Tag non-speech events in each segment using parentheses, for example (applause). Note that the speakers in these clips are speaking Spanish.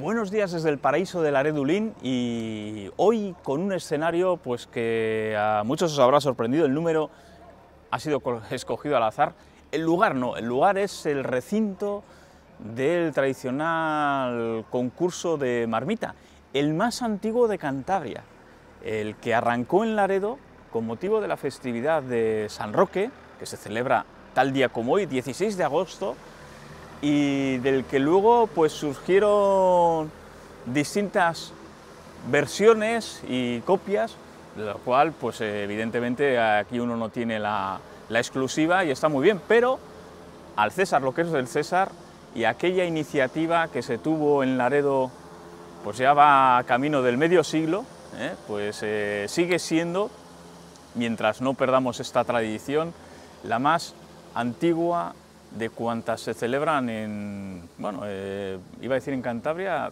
Buenos días desde el paraíso de Laredo y hoy con un escenario pues que a muchos os habrá sorprendido, el número ha sido escogido al azar, el lugar no, el lugar es el recinto del tradicional concurso de marmita, el más antiguo de Cantabria, el que arrancó en Laredo con motivo de la festividad de San Roque, que se celebra tal día como hoy, 16 de agosto y del que luego pues surgieron distintas versiones y copias, de la cual pues evidentemente aquí uno no tiene la, exclusiva y está muy bien, pero al César lo que es del César y aquella iniciativa que se tuvo en Laredo pues ya va camino del medio siglo, ¿eh? pues eh, sigue siendo, mientras no perdamos esta tradición, la más antigua de cuantas se celebran en, bueno, eh, iba a decir en Cantabria,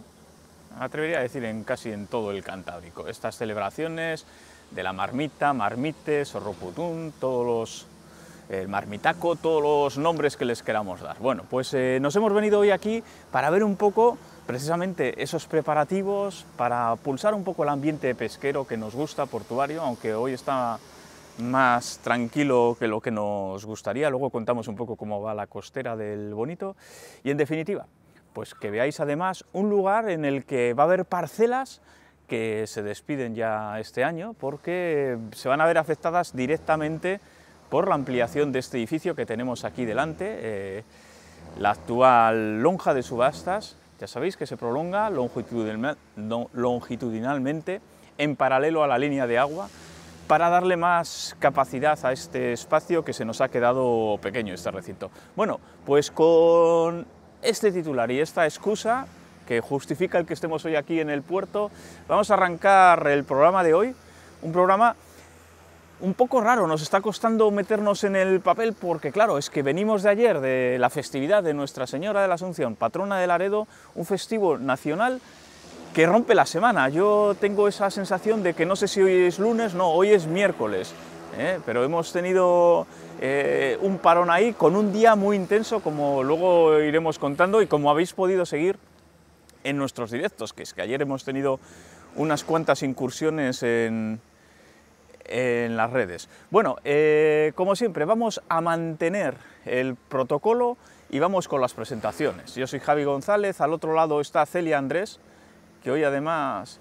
atrevería a decir en casi en todo el Cantábrico. Estas celebraciones de la marmita, marmite, sorroputún, todos los el marmitaco, todos los nombres que les queramos dar. Bueno, pues eh, nos hemos venido hoy aquí para ver un poco precisamente esos preparativos, para pulsar un poco el ambiente pesquero que nos gusta, portuario, aunque hoy está más tranquilo que lo que nos gustaría. Luego contamos un poco cómo va la costera del Bonito. Y en definitiva, pues que veáis además un lugar en el que va a haber parcelas que se despiden ya este año porque se van a ver afectadas directamente por la ampliación de este edificio que tenemos aquí delante, la actual lonja de subastas, ya sabéis que se prolonga longitudinalmente en paralelo a la línea de agua para darle más capacidad a este espacio que se nos ha quedado pequeño este recinto. Bueno, pues con este titular y esta excusa que justifica el que estemos hoy aquí en el puerto, vamos a arrancar el programa de hoy, un programa un poco raro, nos está costando meternos en el papel porque claro, es que venimos de ayer de la festividad de Nuestra Señora de la Asunción, patrona de Laredo, un festivo nacional que rompe la semana. Yo tengo esa sensación de que no sé si hoy es lunes, no, hoy es miércoles. ¿eh? Pero hemos tenido eh, un parón ahí con un día muy intenso, como luego iremos contando y como habéis podido seguir en nuestros directos, que es que ayer hemos tenido unas cuantas incursiones en, en las redes. Bueno, eh, como siempre, vamos a mantener el protocolo y vamos con las presentaciones. Yo soy Javi González, al otro lado está Celia Andrés, que hoy además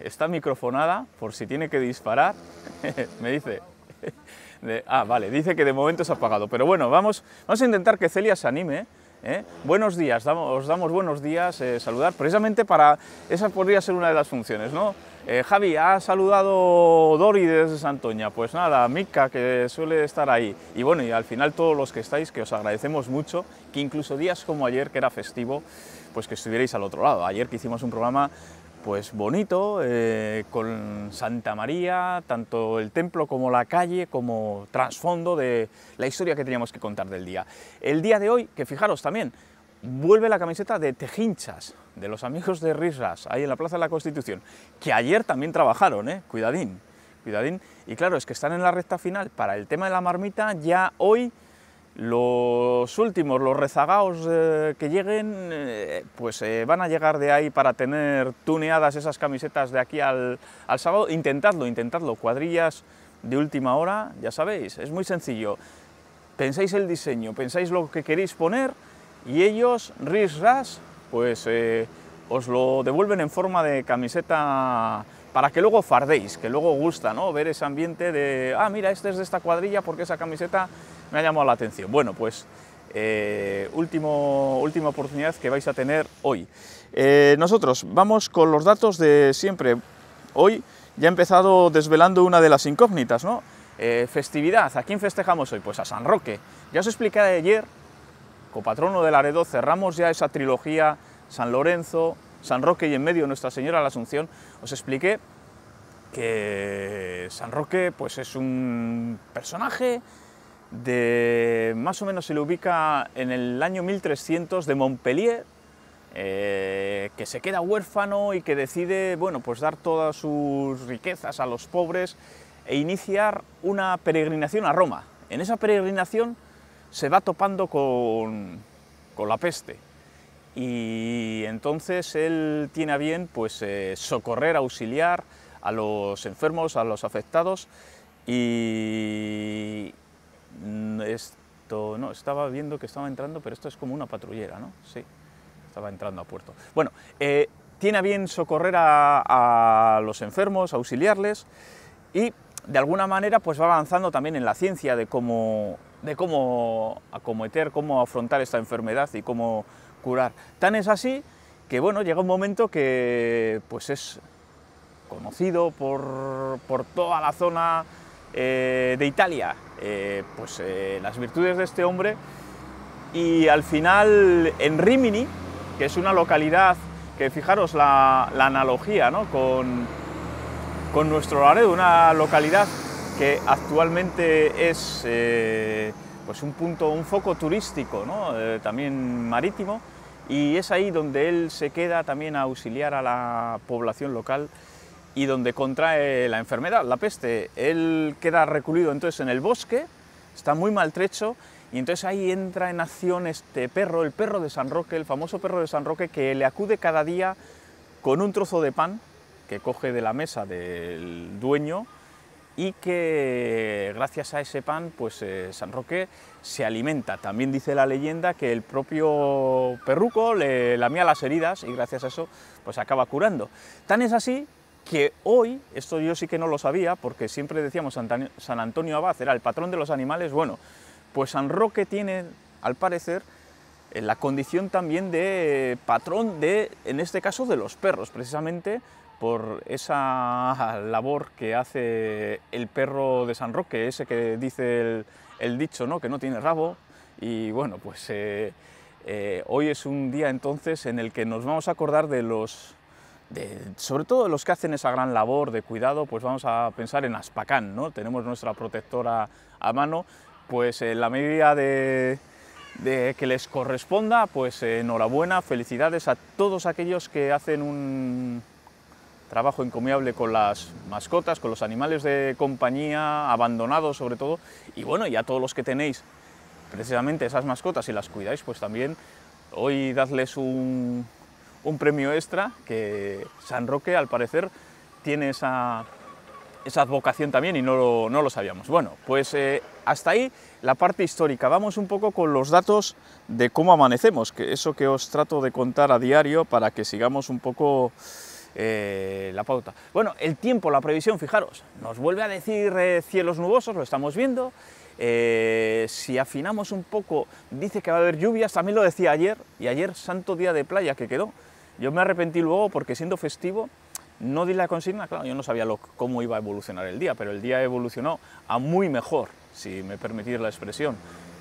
está microfonada por si tiene que disparar, (laughs) me dice. (laughs) ah, vale, dice que de momento se ha apagado, pero bueno, vamos, vamos a intentar que Celia se anime. ¿eh? Buenos días, damos, os damos buenos días, eh, saludar, precisamente para, esa podría ser una de las funciones, ¿no? Eh, Javi, ha saludado Dori desde Santoña, pues nada, Mica, que suele estar ahí, y bueno, y al final todos los que estáis, que os agradecemos mucho, que incluso días como ayer, que era festivo, pues que estuvierais al otro lado. Ayer que hicimos un programa pues bonito, eh, con Santa María, tanto el templo como la calle, como trasfondo de la historia que teníamos que contar del día. El día de hoy, que fijaros también, vuelve la camiseta de Tejinchas, de los amigos de Risras, ahí en la Plaza de la Constitución, que ayer también trabajaron, ¿eh? cuidadín, cuidadín. Y claro, es que están en la recta final para el tema de la marmita, ya hoy los últimos, los rezagados eh, que lleguen, eh, pues eh, van a llegar de ahí para tener tuneadas esas camisetas de aquí al, sábado. Intentadlo, intentadlo. Cuadrillas de última hora, ya sabéis, es muy sencillo. Pensáis el diseño, pensáis lo que queréis poner y ellos, ris ras, pues os lo devuelven en forma de camiseta para que luego fardéis, que luego gusta, ¿no? Ver ese ambiente de, ah, mira, este es de esta cuadrilla porque esa camiseta me ha llamado la atención. Bueno, pues eh, última oportunidad que vais a tener hoy. Eh, nosotros vamos con los datos de siempre. Hoy ya he empezado desvelando una de las incógnitas, ¿no? Eh, festividad, ¿a quién festejamos hoy? Pues a San Roque. Ya os expliqué ayer, copatrono del Aredo cerramos ya esa trilogía San Lorenzo, San Roque y en medio Nuestra Señora de la Asunción. Os expliqué que San Roque pues, es un personaje de, más o menos se le ubica en el año 1300 de Montpellier, eh, que se queda huérfano y que decide bueno, pues dar todas sus riquezas a los pobres e iniciar una peregrinación a Roma. En esa peregrinación se va topando con, con la peste y entonces él tiene a bien pues, eh, socorrer, auxiliar a los enfermos, a los afectados y, Mm, esto, no, estaba viendo que estaba entrando, pero esto es como una patrullera, ¿no? Sí, estaba entrando a puerto. Bueno, eh, tiene bien socorrer a, los enfermos, auxiliarles, y de alguna manera pues va avanzando también en la ciencia de cómo, de cómo acometer, cómo afrontar esta enfermedad y cómo curar. Tan es así que bueno, llega un momento que pues es conocido por, toda la zona eh, de Italia, eh, pues, eh, las virtudes de este hombre y al final en Rimini, que es una localidad que fijaros la, analogía ¿no? con, nuestro Laredo, una localidad que actualmente es eh, pues un punto, un foco turístico, ¿no? también marítimo, y es ahí donde él se queda también a auxiliar a la población local y donde contrae la enfermedad, la peste. Él queda reculido entonces en el bosque, está muy maltrecho y entonces ahí entra en acción este perro, el perro de San Roque, el famoso perro de San Roque que le acude cada día con un trozo de pan que coge de la mesa del dueño y que gracias a ese pan pues eh, San Roque se alimenta. También dice la leyenda que el propio perruco le lamía las heridas y gracias a eso pues acaba curando. Tan es así que hoy, esto yo sí que no lo sabía, porque siempre decíamos San Antonio Abad era el patrón de los animales, bueno, pues San Roque tiene, al parecer, eh, la condición también de patrón de, en este caso, de los perros, precisamente por esa labor que hace el perro de San Roque, ese que dice el, dicho, ¿no? que no tiene rabo, y bueno, pues eh, eh, hoy es un día entonces en el que nos vamos a acordar de los sobre todo los que hacen esa gran labor de cuidado, pues vamos a pensar en Aspacán, ¿no? Tenemos nuestra protectora a mano, pues en la medida de, de que les corresponda, pues enhorabuena, felicidades a todos aquellos que hacen un trabajo encomiable con las mascotas, con los animales de compañía, abandonados sobre todo, y bueno, y a todos los que tenéis precisamente esas mascotas y las cuidáis, pues también hoy dadles un, un premio extra que San Roque al parecer tiene esa, esa vocación también y no lo, no lo sabíamos. Bueno, pues eh, hasta ahí la parte histórica. Vamos un poco con los datos de cómo amanecemos, que eso que os trato de contar a diario para que sigamos un poco eh, la pauta. Bueno, el tiempo, la previsión, fijaros, nos vuelve a decir eh, cielos nubosos, lo estamos viendo. si afinamos un poco, dice que va a haber lluvias, también lo decía ayer, y ayer santo día de playa que quedó. Yo me arrepentí luego porque siendo festivo no di la consigna, claro, yo no sabía cómo iba a evolucionar el día, pero el día evolucionó a muy mejor, si me permitís la expresión.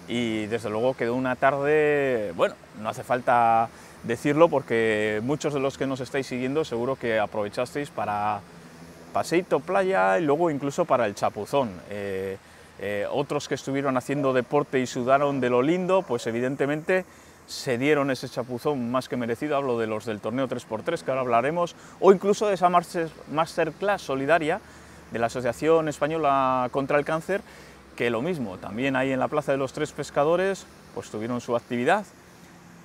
Y desde luego quedó una tarde, bueno, no hace falta decirlo porque muchos de los que nos estáis siguiendo seguro que aprovechasteis para paseito, playa y luego incluso para el chapuzón. Eh, eh, otros que estuvieron haciendo deporte y sudaron de lo lindo, pues evidentemente se dieron ese chapuzón más que merecido, hablo de los del torneo 3x3 que ahora hablaremos, o incluso de esa masterclass solidaria de la Asociación Española contra el Cáncer, que lo mismo, también ahí en la Plaza de los Tres Pescadores, pues tuvieron su actividad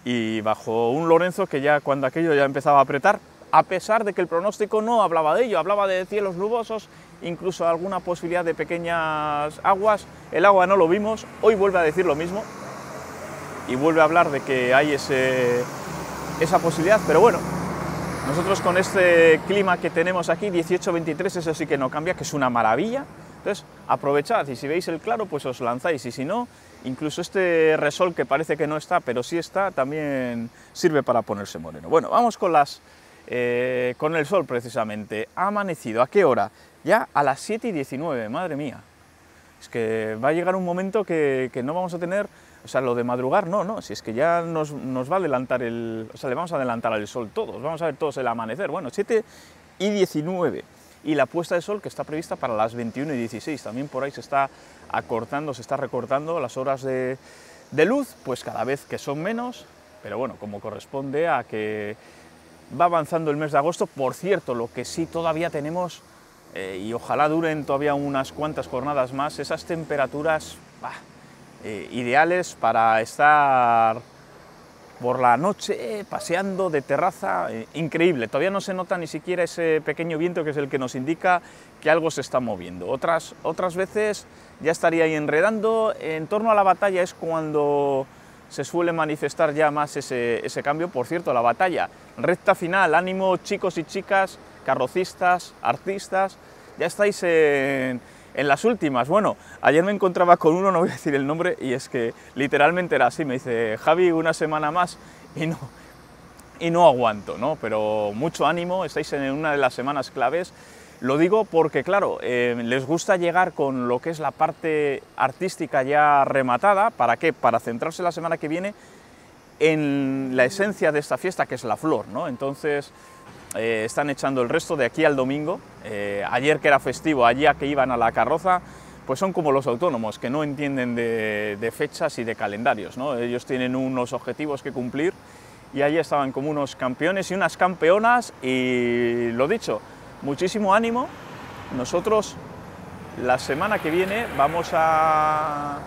y bajo un Lorenzo que ya cuando aquello ya empezaba a apretar, a pesar de que el pronóstico no hablaba de ello, hablaba de cielos nubosos, incluso alguna posibilidad de pequeñas aguas, el agua no lo vimos, hoy vuelve a decir lo mismo, y vuelve a hablar de que hay ese, esa posibilidad, pero bueno, nosotros con este clima que tenemos aquí, 18-23, eso sí que no cambia, que es una maravilla. Entonces, aprovechad y si veis el claro, pues os lanzáis y si no, incluso este resol que parece que no está, pero sí está, también sirve para ponerse moreno. Bueno, vamos con las... Eh, con el sol precisamente. Ha amanecido, ¿a qué hora? Ya a las 7 y 19, madre mía. Es que va a llegar un momento que, que no vamos a tener o sea, lo de madrugar no, no, si es que ya nos, va a adelantar el... O sea, le vamos a adelantar al sol todos, vamos a ver todos el amanecer. Bueno, 7 y 19 y la puesta de sol que está prevista para las 21 y 16. También por ahí se está acortando, se está recortando las horas de, luz, pues cada vez que son menos, pero bueno, como corresponde a que va avanzando el mes de agosto. Por cierto, lo que sí todavía tenemos, eh, y ojalá duren todavía unas cuantas jornadas más, esas temperaturas... Eh, ideales para estar por la noche paseando de terraza, eh, increíble. Todavía no se nota ni siquiera ese pequeño viento que es el que nos indica que algo se está moviendo. Otras, otras veces ya estaría ahí enredando. En torno a la batalla es cuando se suele manifestar ya más ese, ese cambio. Por cierto, la batalla, recta final, ánimo chicos y chicas, carrocistas, artistas, ya estáis en en las últimas. Bueno, ayer me encontraba con uno, no voy a decir el nombre, y es que literalmente era así, me dice, Javi, una semana más, y no, y no aguanto, ¿no? Pero mucho ánimo, estáis en una de las semanas claves. Lo digo porque, claro, eh, les gusta llegar con lo que es la parte artística ya rematada. ¿Para qué? Para centrarse la semana que viene en la esencia de esta fiesta, que es la flor, ¿no? Entonces, eh, están echando el resto de aquí al domingo. Eh, ayer que era festivo, allí que iban a la carroza, pues son como los autónomos, que no entienden de, fechas y de calendarios. ¿no? Ellos tienen unos objetivos que cumplir y allí estaban como unos campeones y unas campeonas y lo dicho, muchísimo ánimo. Nosotros la semana que viene vamos a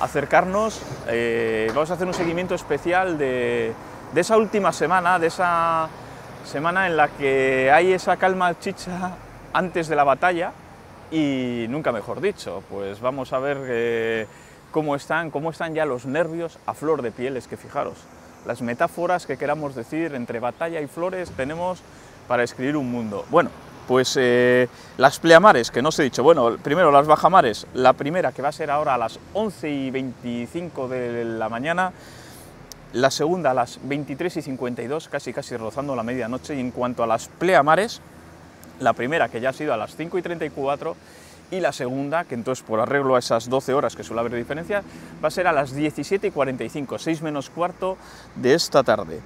acercarnos, eh, vamos a hacer un seguimiento especial de, de esa última semana, de esa semana en la que hay esa calma chicha antes de la batalla y nunca mejor dicho, pues vamos a ver eh, cómo, están, cómo están ya los nervios a flor de pieles que fijaros, las metáforas que queramos decir entre batalla y flores tenemos para escribir un mundo. Bueno, pues eh, las pleamares, que no os he dicho, bueno, primero las bajamares, la primera que va a ser ahora a las 11 y 25 de la mañana, la segunda a las 23 y 52, casi casi rozando la medianoche, y en cuanto a las pleamares, la primera que ya ha sido a las 5 y 34, y la segunda, que entonces por arreglo a esas 12 horas que suele haber diferencia, va a ser a las 17 y 45, 6 menos cuarto de esta tarde.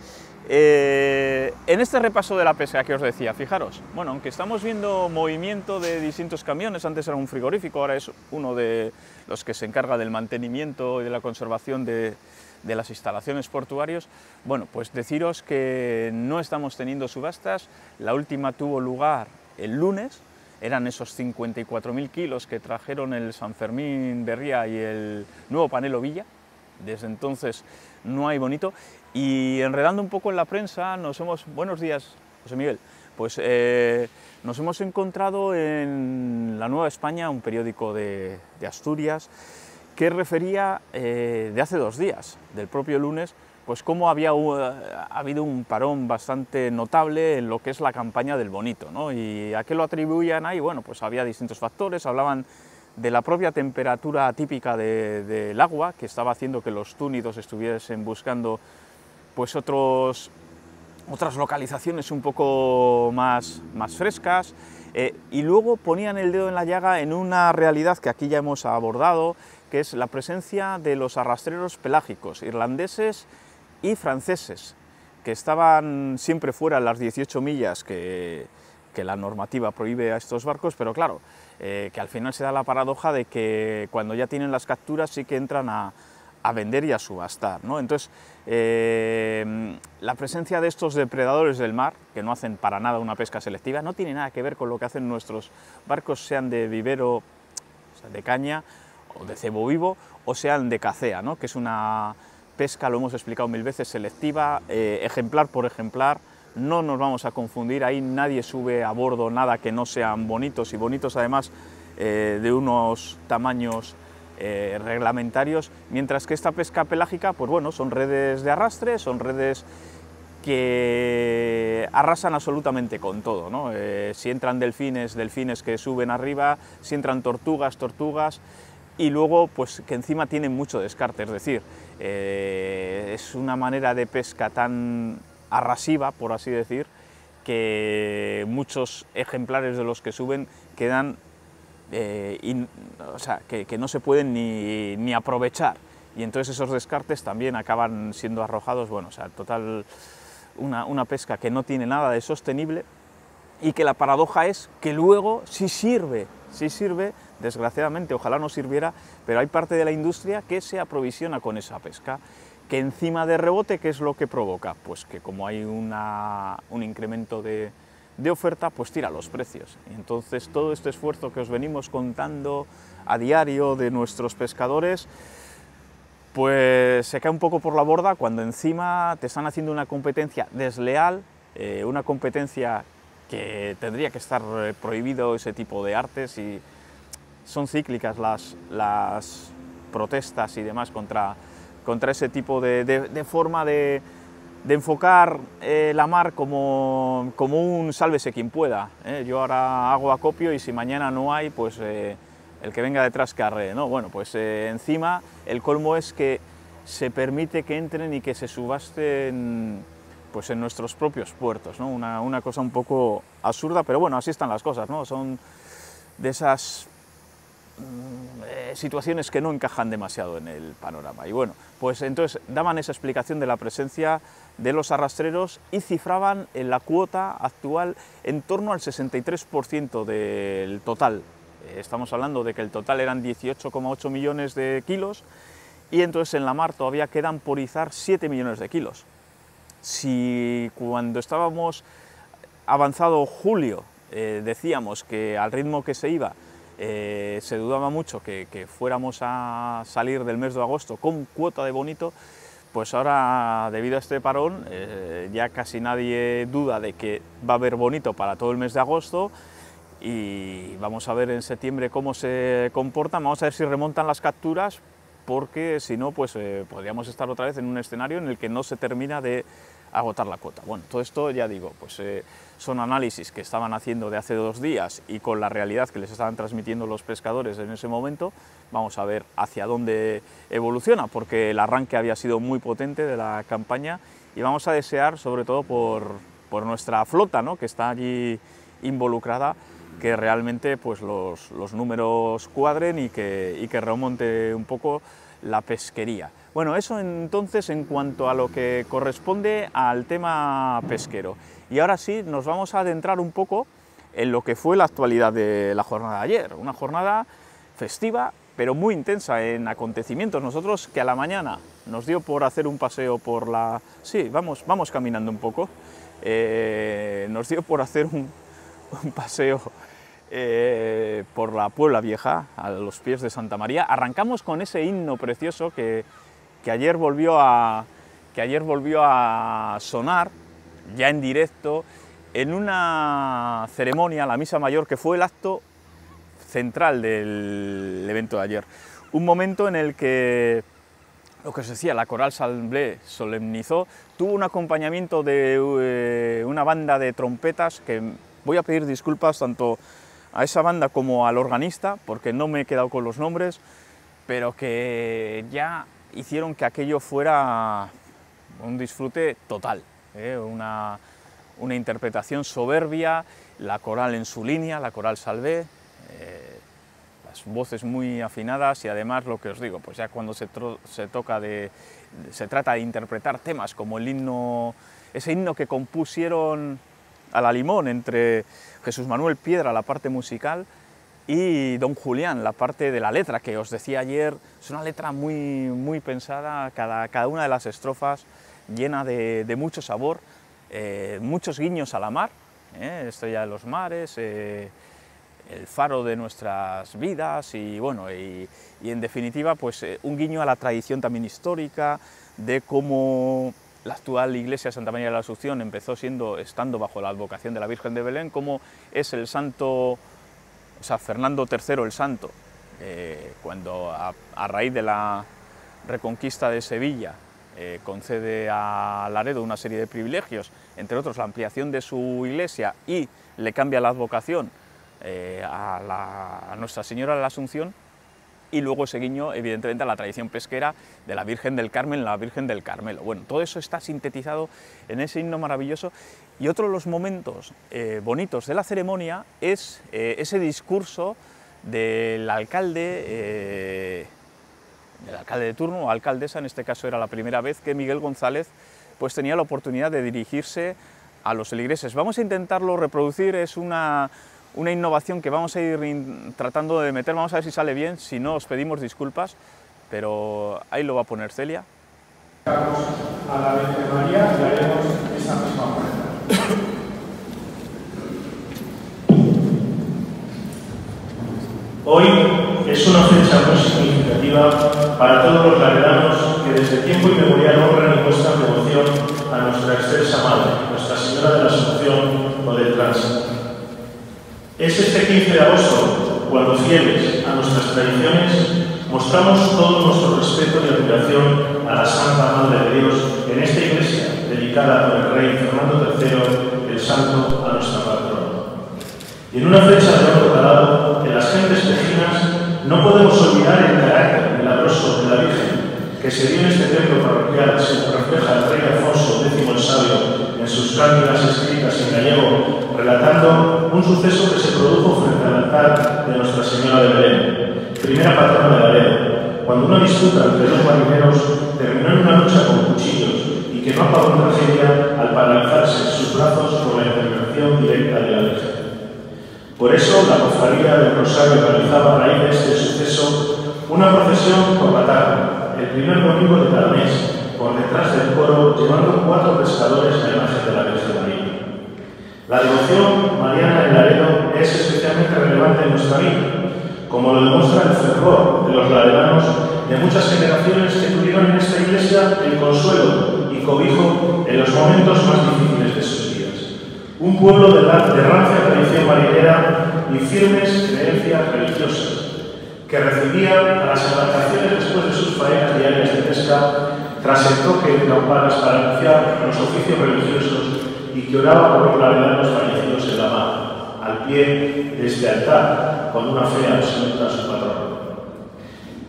Eh, en este repaso de la pesca que os decía, fijaros, bueno, aunque estamos viendo movimiento de distintos camiones, antes era un frigorífico, ahora es uno de los que se encarga del mantenimiento y de la conservación de, de las instalaciones portuarias, bueno, pues deciros que no estamos teniendo subastas, la última tuvo lugar el lunes, eran esos 54.000 kilos que trajeron el San Fermín Berría y el nuevo Panelo Villa, desde entonces no hay bonito, y enredando un poco en la prensa, nos hemos, buenos días José Miguel, pues eh, nos hemos encontrado en La Nueva España, un periódico de Asturias, que refería eh, de hace dos días, del propio lunes, pues cómo había eh, habido un parón bastante notable en lo que es la campaña del bonito, ¿Y a qué lo atribuían ahí? Bueno, pues había distintos factores, hablaban de la propia temperatura típica del agua, que estaba haciendo que los túnidos estuviesen buscando pues otros, otras localizaciones un poco más, más frescas, eh, y luego ponían el dedo en la llaga en una realidad que aquí ya hemos abordado, que es la presencia de los arrastreros pelágicos irlandeses y franceses, que estaban siempre fuera de las 18 millas que, que la normativa prohíbe a estos barcos, pero claro, eh, que al final se da la paradoja de que cuando ya tienen las capturas sí que entran a, a vender y a subastar. ¿no? Entonces, eh, la presencia de estos depredadores del mar, que no hacen para nada una pesca selectiva, no tiene nada que ver con lo que hacen nuestros barcos, sean de vivero, de caña, o de cebo vivo o sean de cacea, ¿no? que es una pesca, lo hemos explicado mil veces, selectiva, eh, ejemplar por ejemplar, no nos vamos a confundir, ahí nadie sube a bordo nada que no sean bonitos y bonitos además eh, de unos tamaños eh, reglamentarios, mientras que esta pesca pelágica, pues bueno, son redes de arrastre, son redes que arrasan absolutamente con todo, ¿no? si entran delfines, delfines que suben arriba, si entran tortugas, tortugas, y luego pues que encima tienen mucho descarte, es decir, eh, es una manera de pesca tan arrasiva, por así decir, que muchos ejemplares de los que suben quedan, eh, o sea, que, no se pueden ni, aprovechar. Y entonces esos descartes también acaban siendo arrojados, bueno, o sea, total, una, una pesca que no tiene nada de sostenible y que la paradoja es que luego sí sirve, sí sirve desgraciadamente, ojalá no sirviera, pero hay parte de la industria que se aprovisiona con esa pesca, que encima de rebote, ¿qué es lo que provoca? Pues que como hay un incremento de, oferta, pues tira los precios. entonces todo este esfuerzo que os venimos contando a diario de nuestros pescadores, pues se cae un poco por la borda cuando encima te están haciendo una competencia desleal, eh, una competencia que tendría que estar eh, prohibido ese tipo de artes y, son cíclicas las, las protestas y demás contra, contra ese tipo de, de, forma de, de enfocar eh, la mar como, como, un sálvese quien pueda. ¿eh? Yo ahora hago acopio y si mañana no hay, pues eh, el que venga detrás carre. ¿no? Bueno, pues encima el colmo es que se permite que entren y que se subasten pues, en nuestros propios puertos. ¿no? Una, una, cosa un poco absurda, pero bueno, así están las cosas. ¿no? Son de esas Mm, eh, situaciones que no encajan demasiado en el panorama. Y bueno, pues entonces daban esa explicación de la presencia de los arrastreros y cifraban en la cuota actual en torno al 63% del total. Eh, estamos hablando de que el total eran 18,8 millones de kilos y entonces en la mar todavía quedan por izar 7 millones de kilos. Si cuando estábamos avanzado julio eh, decíamos que al ritmo que se iba eh, se dudaba mucho que, fuéramos a salir del mes de agosto con cuota de bonito, pues ahora debido a este parón eh, ya casi nadie duda de que va a haber bonito para todo el mes de agosto y vamos a ver en septiembre cómo se comportan, vamos a ver si remontan las capturas porque si no pues eh, podríamos estar otra vez en un escenario en el que no se termina de agotar la cuota. Bueno, todo esto ya digo, pues eh, son análisis que estaban haciendo de hace dos días y con la realidad que les estaban transmitiendo los pescadores en ese momento, vamos a ver hacia dónde evoluciona, porque el arranque había sido muy potente de la campaña y vamos a desear, sobre todo por, por nuestra flota, ¿no? que está allí involucrada, que realmente pues, los, los números cuadren y que, y que remonte un poco la pesquería. Bueno, eso entonces en cuanto a lo que corresponde al tema pesquero. Y ahora sí, nos vamos a adentrar un poco en lo que fue la actualidad de la jornada de ayer. Una jornada festiva, pero muy intensa en acontecimientos. Nosotros que a la mañana nos dio por hacer un paseo por la... Sí, vamos, vamos caminando un poco. Eh, nos dio por hacer un, paseo eh, por la Puebla Vieja, a los pies de Santa María. Arrancamos con ese himno precioso que que ayer volvió a, que ayer volvió a sonar, ya en directo, en una ceremonia, la misa mayor, que fue el acto central del evento de ayer. Un momento en el que lo que se decía, la coral salmblé solemnizó, tuvo un acompañamiento de eh, una banda de trompetas que voy a pedir disculpas tanto a esa banda como al organista, porque no me he quedado con los nombres, pero que ya hicieron que aquello fuera un disfrute total, ¿eh? una, interpretación soberbia, la coral en su línea, la coral salvé, eh, las voces muy afinadas y además lo que os digo, pues ya cuando se, se, toca de, se trata de interpretar temas como el himno, ese himno que compusieron a la limón entre Jesús Manuel Piedra, la parte musical, y Don Julián, la parte de la letra que os decía ayer, es una letra muy, muy pensada, cada, cada una de las estrofas llena de, mucho sabor, eh, muchos guiños a la mar, eh, estrella de los mares, eh, el faro de nuestras vidas y bueno, y, en definitiva pues un guiño a la tradición también histórica de cómo la actual iglesia Santa María de la Asunción empezó siendo, estando bajo la advocación de la Virgen de Belén, cómo es el santo o Fernando III el Santo, eh, cuando a, raíz de la reconquista de Sevilla eh, concede a Laredo una serie de privilegios, entre otros la ampliación de su iglesia y le cambia la advocación eh, a, a, Nuestra Señora de la Asunción, y luego ese guiño, evidentemente, a la tradición pesquera de la Virgen del Carmen, la Virgen del Carmelo. Bueno, todo eso está sintetizado en ese himno maravilloso y otro de los momentos eh, bonitos de la ceremonia es eh, ese discurso del alcalde, del eh, alcalde de turno, o alcaldesa, en este caso era la primera vez que Miguel González pues tenía la oportunidad de dirigirse a los eligreses. Vamos a intentarlo reproducir, es una, una innovación que vamos a ir tratando de meter, vamos a ver si sale bien, si no os pedimos disculpas, pero ahí lo va a poner Celia. A la y haremos esa misma Hoy es una fecha muy significativa para todos los laredanos que desde tiempo inmemorial honran y muestran devoción a nuestra excelsa Madre, Nuestra Señora de la Asunción o del Tránsito. Es este 15 de agosto cuando fieles a nuestras tradiciones mostramos todo nuestro respeto y admiración a la Santa Madre de Dios en esta iglesia dedicada por el Rey Fernando III, el Santo, a nuestra patrona en una fecha de otro calado, de las gentes vecinas, no podemos olvidar el carácter milagroso de la Virgen, que se dio en este templo parroquial, se refleja el rey Alfonso X el Sabio en sus cánticas escritas en gallego, relatando un suceso que se produjo frente al altar de Nuestra Señora de Belén, primera patrona de Valero, cuando una disputa entre dos marineros terminó en una lucha con cuchillos y que no una tragedia al paralizarse sus brazos por la intervención directa de la Virgen. Por eso, la cofradía del Rosario realizaba a raíz de este suceso una procesión por la el primer domingo de cada mes, por detrás del coro, llevando cuatro pescadores la imagen de la Virgen La devoción mariana en Laredo es especialmente relevante en nuestra vida, como lo demuestra el fervor de los laredanos de muchas generaciones que tuvieron en esta iglesia el consuelo y cobijo en los momentos más difíciles un pueblo de, rancia tradición marinera y firmes creencias religiosas, que recibían a las embarcaciones después de sus faenas diarias de pesca, tras el toque de campanas para anunciar los oficios religiosos y que oraba por los fallecidos en la mar, al pie de este altar, con una fe absoluta a su patrón.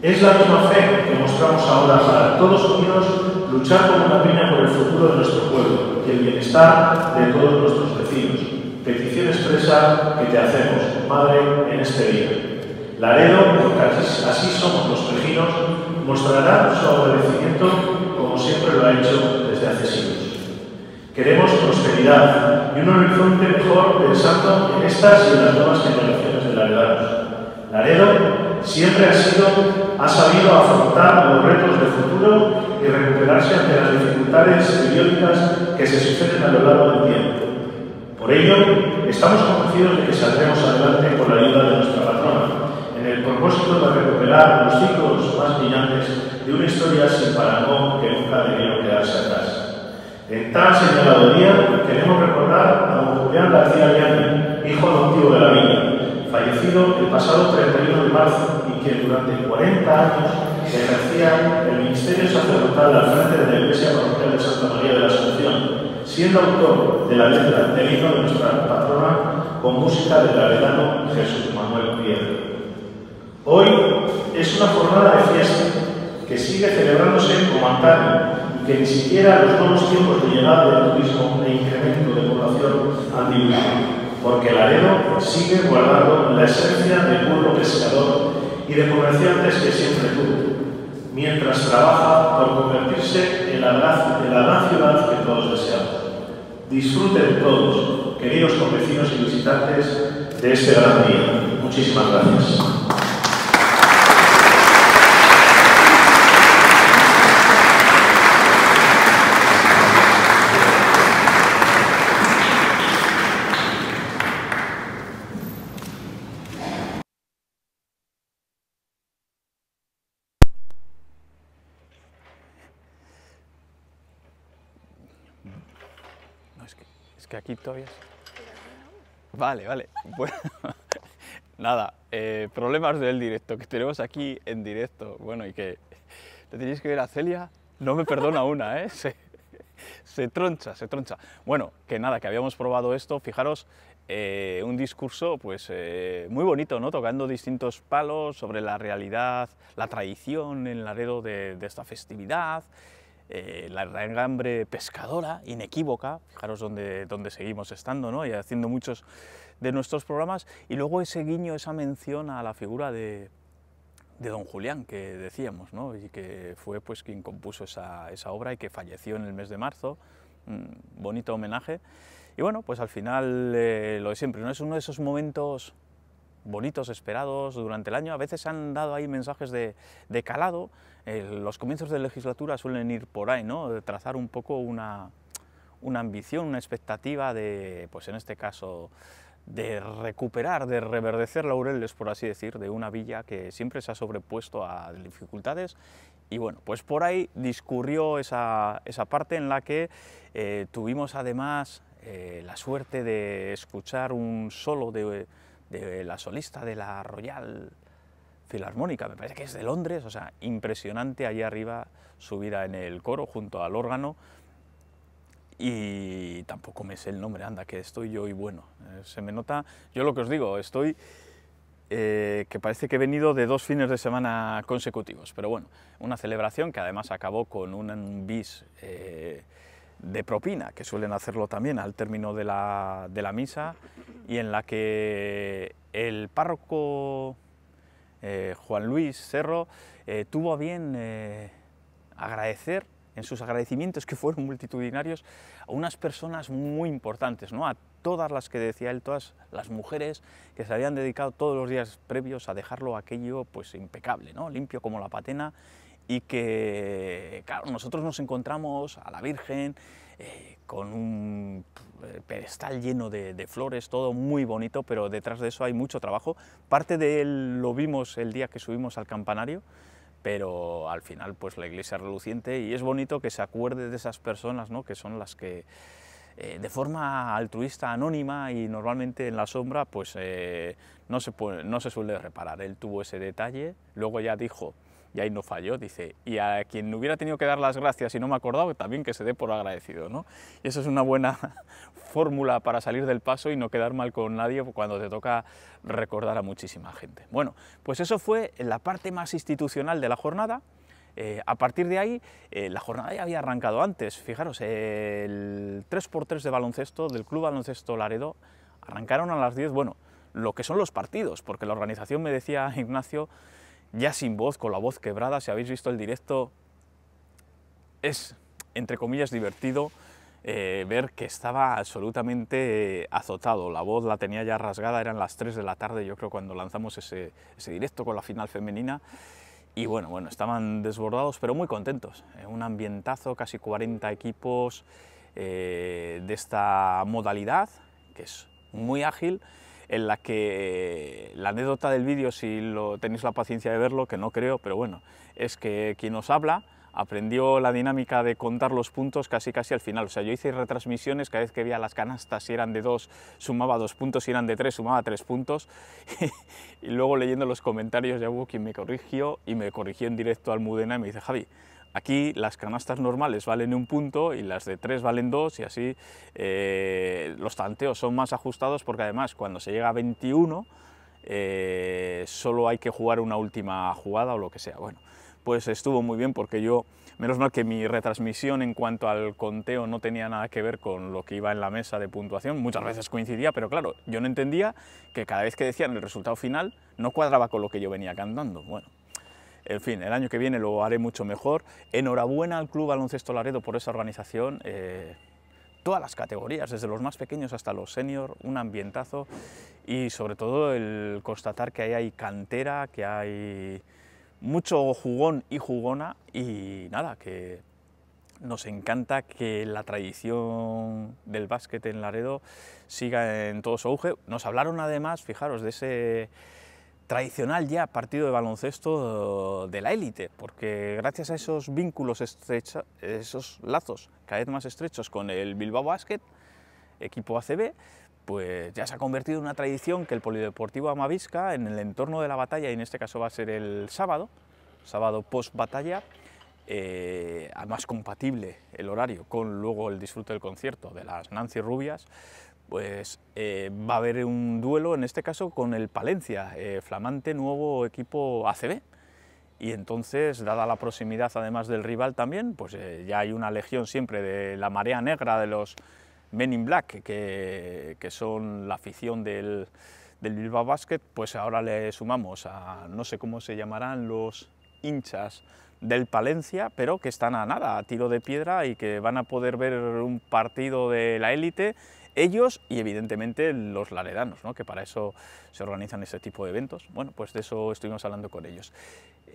Es la misma fe que mostramos ahora para todos unidos luchar con una línea por el futuro de nuestro pueblo, el bienestar de todos nuestros vecinos. Petición expresa que te hacemos, Madre, en este día. Laredo, porque así, somos los vecinos mostrará su agradecimiento como siempre lo ha hecho desde hace siglos. Queremos prosperidad y un horizonte mejor pensando en estas y en las nuevas generaciones de Laredo. Laredo siempre ha sido, ha sabido afrontar los retos de futuro y recuperarse ante las dificultades periódicas que se suceden a lo largo del tiempo. Por ello, estamos convencidos de que saldremos adelante con la ayuda de nuestra patrona, en el propósito de recuperar los ciclos más brillantes de una historia sin parangón que nunca debieron quedarse atrás. En tal señalado día, queremos recordar a don Julián García hijo adoptivo de la villa fallecido el pasado 31 de marzo y que durante 40 años ejercía el ministerio sacerdotal al frente de la Iglesia Parroquial de Santa María de la Asunción, siendo autor de la letra del himno de nuestra patrona con música del galetano Jesús Manuel Piedra. Hoy es una jornada de fiesta que sigue celebrándose como antaño y que ni siquiera los nuevos tiempos de llegada del turismo e incremento de población han disminuido porque el Laredo sigue guardando la esencia del pueblo pescador y de comerciantes que siempre tuvo, mientras trabaja por convertirse en la, en la gran ciudad que todos deseamos. Disfruten todos, queridos convecinos y visitantes, de este gran día. Muchísimas gracias. que aquí todavía... Vale, vale. Bueno, (laughs) nada, eh, problemas del directo, que tenemos aquí en directo. Bueno, y que te tenéis que ver a Celia, no me perdona una, ¿eh? (laughs) Se, troncha, se troncha. Bueno, que nada, que habíamos probado esto, fijaros, eh, un discurso pues eh, muy bonito, ¿no? tocando distintos palos sobre la realidad, la traición en Laredo de, de esta festividad, eh, la hambre pescadora, inequívoca, fijaros dónde, seguimos estando ¿no? y haciendo muchos de nuestros programas, y luego ese guiño, esa mención a la figura de, de don Julián que decíamos, ¿no? y que fue pues, quien compuso esa, obra y que falleció en el mes de marzo, mm, bonito homenaje, y bueno, pues al final eh, lo de siempre, ¿no? es uno de esos momentos bonitos, esperados durante el año, a veces han dado ahí mensajes de, de calado, eh, los comienzos de legislatura suelen ir por ahí, ¿no? De trazar un poco una, ambición, una expectativa de, pues en este caso, de recuperar, de reverdecer laureles, por así decir, de una villa que siempre se ha sobrepuesto a dificultades. Y bueno, pues por ahí discurrió esa, esa parte en la que eh, tuvimos además eh, la suerte de escuchar un solo de, de la solista de la Royal Filarmónica, me parece que es de Londres, o sea, impresionante allí arriba subida en el coro junto al órgano y tampoco me sé el nombre, anda, que estoy yo y bueno, eh, se me nota, yo lo que os digo, estoy eh, que parece que he venido de dos fines de semana consecutivos, pero bueno, una celebración que además acabó con un bis eh, de propina, que suelen hacerlo también al término de la, de la misa, y en la que el párroco eh, Juan Luis Cerro, eh, tuvo a bien eh, agradecer en sus agradecimientos que fueron multitudinarios a unas personas muy importantes, ¿no? a todas las que decía él, todas las mujeres que se habían dedicado todos los días previos a dejarlo aquello pues impecable, ¿no? limpio como la patena y que, claro, nosotros nos encontramos a la Virgen, eh, con un eh, pedestal lleno de, flores, todo muy bonito, pero detrás de eso hay mucho trabajo. Parte de él lo vimos el día que subimos al campanario, pero al final pues la iglesia es reluciente y es bonito que se acuerde de esas personas que son las que eh, de forma altruista, anónima y normalmente en la sombra pues no, se no se suele reparar. Él tuvo ese detalle, luego ya dijo y ahí no falló, dice, y a quien hubiera tenido que dar las gracias y no me ha acordado, también que se dé por agradecido, ¿no? Y eso es una buena (laughs) fórmula para salir del paso y no quedar mal con nadie cuando te toca recordar a muchísima gente. Bueno, pues eso fue la parte más institucional de la jornada, eh, a partir de ahí, eh, la jornada ya había arrancado antes. Fijaros, el 3x3 de baloncesto del Club Baloncesto Laredo arrancaron a las 10, bueno, lo que son los partidos, porque la organización me decía (laughs) Ignacio ya sin voz, con la voz quebrada. Si habéis visto el directo, es, entre comillas, divertido eh, ver que estaba absolutamente azotado. La voz la tenía ya rasgada, eran las 3 de la tarde, yo creo, cuando lanzamos ese, directo con la final femenina. Y bueno, bueno, estaban desbordados, pero muy contentos. Eh, un ambientazo, casi 40 equipos eh, de esta modalidad, que es muy ágil en la que eh, la anécdota del vídeo, si lo, tenéis la paciencia de verlo, que no creo, pero bueno, es que quien os habla aprendió la dinámica de contar los puntos casi casi al final. O sea, yo hice retransmisiones, cada vez que veía las canastas, si eran de dos, sumaba dos puntos, si eran de tres, sumaba tres puntos. (laughs) y luego leyendo los comentarios ya hubo quien me corrigió y me corrigió en directo al Mudena y me dice, Javi, Aquí las canastas normales valen un punto y las de tres valen dos y así eh, los tanteos son más ajustados porque además cuando se llega a 21 eh, solo hay que jugar una última jugada o lo que sea. Bueno, pues estuvo muy bien porque yo, menos mal que mi retransmisión en cuanto al conteo no tenía nada que ver con lo que iba en la mesa de puntuación, muchas veces coincidía, pero claro, yo no entendía que cada vez que decían el resultado final no cuadraba con lo que yo venía cantando. Bueno, en fin, el año que viene lo haré mucho mejor. Enhorabuena al Club Baloncesto Laredo por esa organización. Eh, todas las categorías, desde los más pequeños hasta los senior, un ambientazo y sobre todo el constatar que ahí hay cantera, que hay mucho jugón y jugona y nada, que nos encanta que la tradición del básquet en Laredo siga en todo su auge. Nos hablaron además, fijaros, de ese tradicional ya partido de baloncesto eh, de la élite, porque gracias a esos vínculos estrechos, esos lazos cada vez más estrechos con el Bilbao Basket, equipo ACB, pues ya se ha convertido en una tradición que el Polideportivo Amavisca, en el entorno de la batalla, y en este caso va a ser el sábado, sábado post-batalla, eh, además compatible el horario con luego el disfrute del concierto de las Nancy Rubias, pues eh, va a haber un duelo, en este caso con el Palencia, eh, flamante nuevo equipo ACB. Y entonces, dada la proximidad además del rival también, pues eh, ya hay una legión siempre de la marea negra de los Men in Black, que, son la afición del, del, Bilbao Basket, pues ahora le sumamos a no sé cómo se llamarán los hinchas del Palencia, pero que están a nada, a tiro de piedra y que van a poder ver un partido de la élite ellos y evidentemente los laredanos, ¿no? que para eso se organizan ese tipo de eventos. Bueno, pues de eso estuvimos hablando con ellos.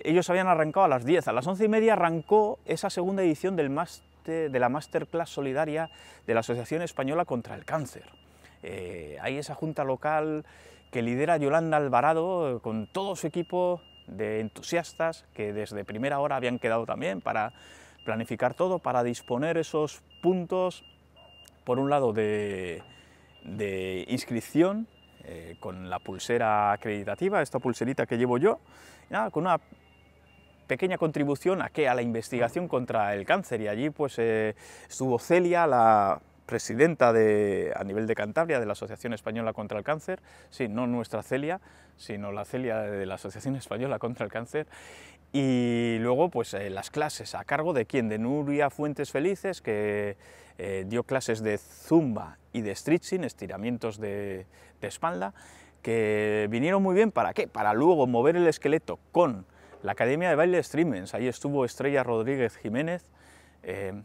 Ellos habían arrancado a las 10, a las 11 y media arrancó esa segunda edición de la Masterclass Solidaria de la Asociación Española contra el Cáncer. hay eh, esa junta local que lidera Yolanda Alvarado con todo su equipo de entusiastas que desde primera hora habían quedado también para planificar todo, para disponer esos puntos por un lado de, inscripción eh, con la pulsera acreditativa, esta pulserita que llevo yo, con una pequeña contribución a, ¿qué? a la investigación contra el cáncer y allí pues eh, estuvo Celia, la presidenta de, a nivel de Cantabria de la Asociación Española contra el Cáncer, sí, no nuestra Celia, sino la Celia de la Asociación Española contra el Cáncer, y luego, pues eh, las clases, ¿a cargo de quién? De Nuria Fuentes Felices, que eh, dio clases de zumba y de stretching, estiramientos de, espalda, que vinieron muy bien, ¿para qué? Para luego mover el esqueleto con la Academia de Baile Streamings, ahí estuvo Estrella Rodríguez Jiménez, eh,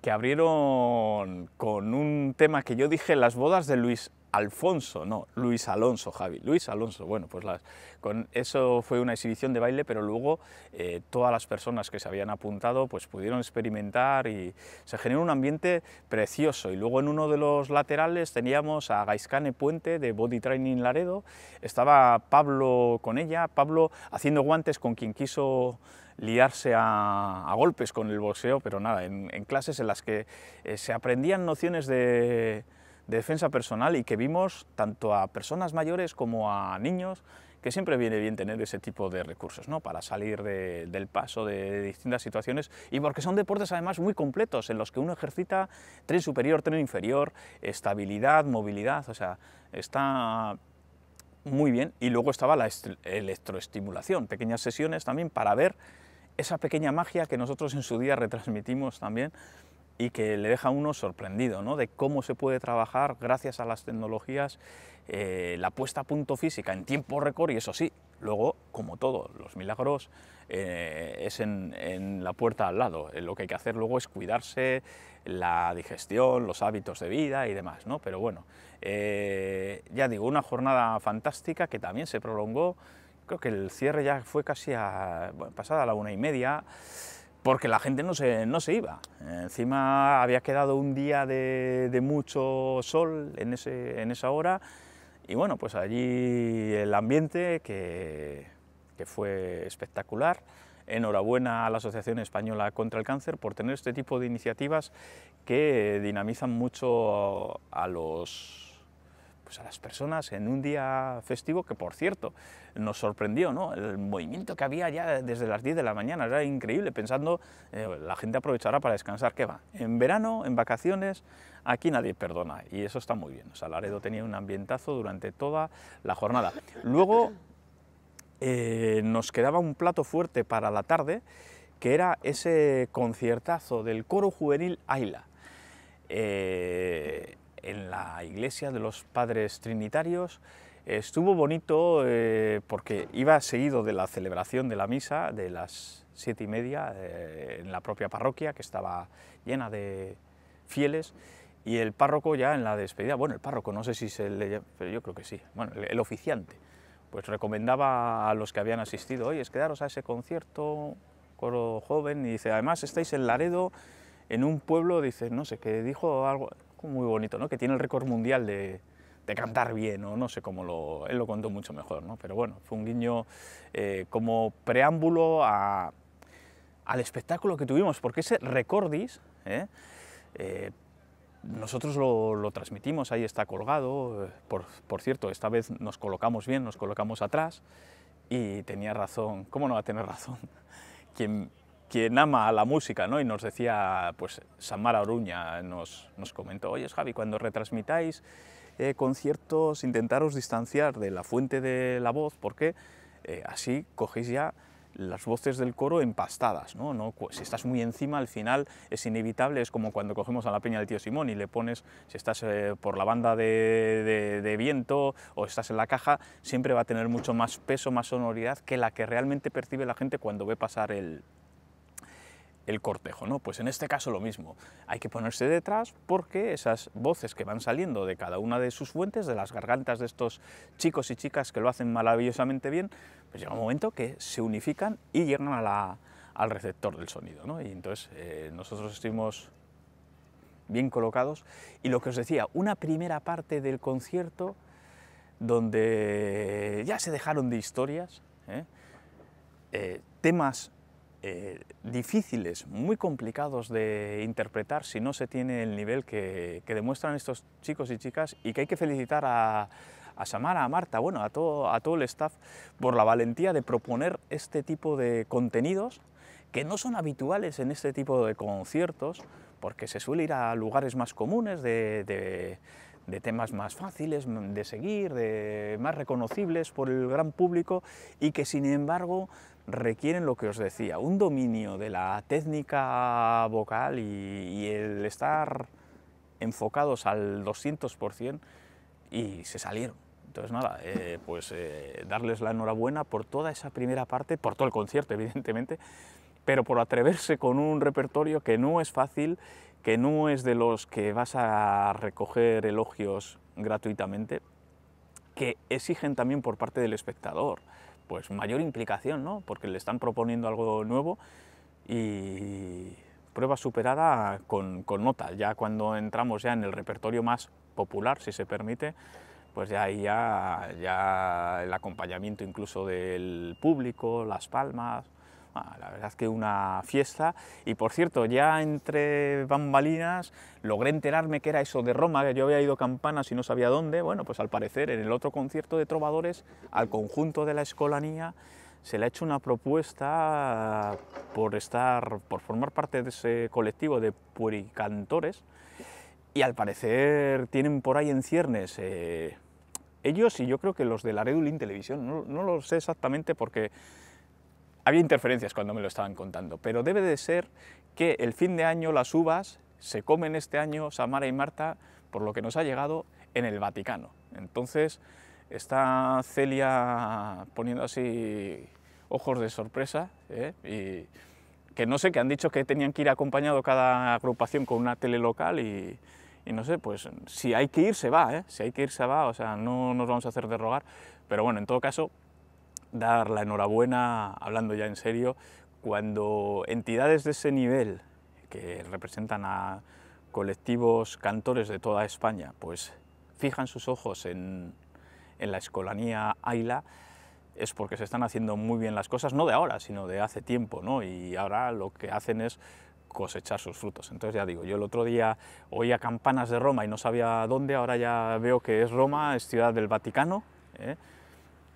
que abrieron con un tema que yo dije, las bodas de Luis Alfonso, no, Luis Alonso, Javi, Luis Alonso, bueno, pues con eso fue una exhibición de baile, pero luego eh, todas las personas que se habían apuntado pues pudieron experimentar y se generó un ambiente precioso y luego en uno de los laterales teníamos a Gaiscane Puente de Body Training Laredo, estaba Pablo con ella, Pablo haciendo guantes con quien quiso liarse a, golpes con el boxeo, pero nada, en, clases en las que eh, se aprendían nociones de de defensa personal y que vimos tanto a personas mayores como a niños que siempre viene bien tener ese tipo de recursos, ¿no? Para salir del paso de distintas situaciones y porque son deportes además muy completos en los que uno ejercita tren superior, tren inferior, estabilidad, movilidad, o sea, está muy bien. Y luego estaba la electroestimulación, pequeñas sesiones también para ver esa pequeña magia que nosotros en su día retransmitimos también y que le deja a uno sorprendido de cómo se puede trabajar gracias a las tecnologías eh, la puesta a punto física en tiempo récord y eso sí, luego, como todos los milagros eh, es en, la puerta al lado. Eh, lo que hay que hacer luego es cuidarse la digestión, los hábitos de vida y demás, Pero bueno, ya digo, una jornada fantástica que también se prolongó, creo que el cierre ya fue casi a, pasada a la una y media, porque la gente no se, no se iba. Encima había quedado un día de, mucho sol en, ese, en esa hora y bueno, pues allí el ambiente que, que fue espectacular. Enhorabuena a la Asociación Española contra el Cáncer por tener este tipo de iniciativas que dinamizan mucho a los pues, a las personas en un día festivo que, por cierto, nos sorprendió, ¿no? El movimiento que había ya desde las 10 de la mañana era increíble, pensando, eh, la gente aprovechará para descansar, ¿qué va? En verano, en vacaciones, aquí nadie perdona, y eso está muy bien. O sea, Laredo tenía un ambientazo durante toda la jornada. Luego eh, nos quedaba un plato fuerte para la tarde, que era ese conciertazo del coro juvenil Aila. Eh, en la iglesia de los padres trinitarios. Estuvo bonito eh, porque iba seguido de la celebración de la misa de las siete y media eh, en la propia parroquia, que estaba llena de fieles, y el párroco ya en la despedida, bueno, el párroco, no sé si se le pero yo creo que sí, bueno, el oficiante, pues recomendaba a los que habían asistido, oye, es quedaros a ese concierto, coro joven, y dice, además estáis en Laredo, en un pueblo, dice, no sé, que dijo algo, muy bonito, ¿no? que tiene el récord mundial de, cantar bien, o ¿no? sé cómo lo, él lo contó mucho mejor, ¿no? pero bueno, fue un guiño eh, como preámbulo al espectáculo que tuvimos, porque ese Recordis, ¿eh? Eh, nosotros lo, transmitimos, ahí está colgado, por, cierto, esta vez nos colocamos bien, nos colocamos atrás, y tenía razón, ¿cómo no va a tener razón? (laughs) Quien, quien ama a la música, ¿no? Y nos decía, pues, Samara Oruña nos, comentó, oye, Javi, cuando retransmitáis eh, conciertos, intentaros distanciar de la fuente de la voz, porque eh, así cogéis ya las voces del coro empastadas, ¿no? Si estás muy encima, al final es inevitable, es como cuando cogemos a la peña del tío Simón y le pones, si estás eh, por la banda de, de, viento o estás en la caja, siempre va a tener mucho más peso, más sonoridad que la que realmente percibe la gente cuando ve pasar el, el cortejo, ¿no? Pues en este caso lo mismo, hay que ponerse detrás porque esas voces que van saliendo de cada una de sus fuentes, de las gargantas de estos chicos y chicas que lo hacen maravillosamente bien, pues llega un momento que se unifican y llegan al receptor del sonido, Y entonces eh, nosotros estuvimos bien colocados y lo que os decía, una primera parte del concierto donde ya se dejaron de historias, ¿eh? Eh, temas eh, difíciles, muy complicados de interpretar si no se tiene el nivel que, demuestran estos chicos y chicas y que hay que felicitar a, a Samara, a Marta, bueno, a todo, a todo el staff por la valentía de proponer este tipo de contenidos que no son habituales en este tipo de conciertos porque se suele ir a lugares más comunes de, temas más fáciles de seguir, de, más reconocibles por el gran público y que sin embargo requieren lo que os decía, un dominio de la técnica vocal y, el estar enfocados al 200% y se salieron. Entonces nada, eh, pues eh, darles la enhorabuena por toda esa primera parte, por todo el concierto (laughs) evidentemente, pero por atreverse con un repertorio que no es fácil, que no es de los que vas a recoger elogios gratuitamente, que exigen también por parte del espectador pues mayor implicación, ¿no? porque le están proponiendo algo nuevo y prueba superada con, con nota. Ya cuando entramos ya en el repertorio más popular, si se permite, pues ya ahí ya, ya el acompañamiento incluso del público, las palmas, Ah, la verdad que una fiesta. Y por cierto, ya entre bambalinas logré enterarme que era eso de Roma, que yo había ido campanas y no sabía dónde. Bueno, pues al parecer en el otro concierto de Trovadores, al conjunto de la Escolanía, se le ha hecho una propuesta por, estar, por formar parte de ese colectivo de puericantores. Y al parecer tienen por ahí en ciernes... Eh, ellos y yo creo que los de la Redulín Televisión, no lo sé exactamente porque había interferencias cuando me lo estaban contando, pero debe de ser que el fin de año las uvas se comen este año Samara y Marta, por lo que nos ha llegado, en el Vaticano. Entonces está Celia poniendo así ojos de sorpresa ¿eh? y que no sé, que han dicho que tenían que ir acompañado cada agrupación con una tele local y, no sé, pues si hay que ir se va, ¿eh? si hay que ir se va, o sea, no nos vamos a hacer de pero bueno, en todo caso dar la enhorabuena, hablando ya en serio, cuando entidades de ese nivel, que representan a colectivos cantores de toda España, pues fijan sus ojos en, en la escolanía Aila, es porque se están haciendo muy bien las cosas, no de ahora, sino de hace tiempo, ¿no? Y ahora lo que hacen es cosechar sus frutos. Entonces ya digo, yo el otro día oía campanas de Roma y no sabía dónde, ahora ya veo que es Roma, es ciudad del Vaticano, ¿eh?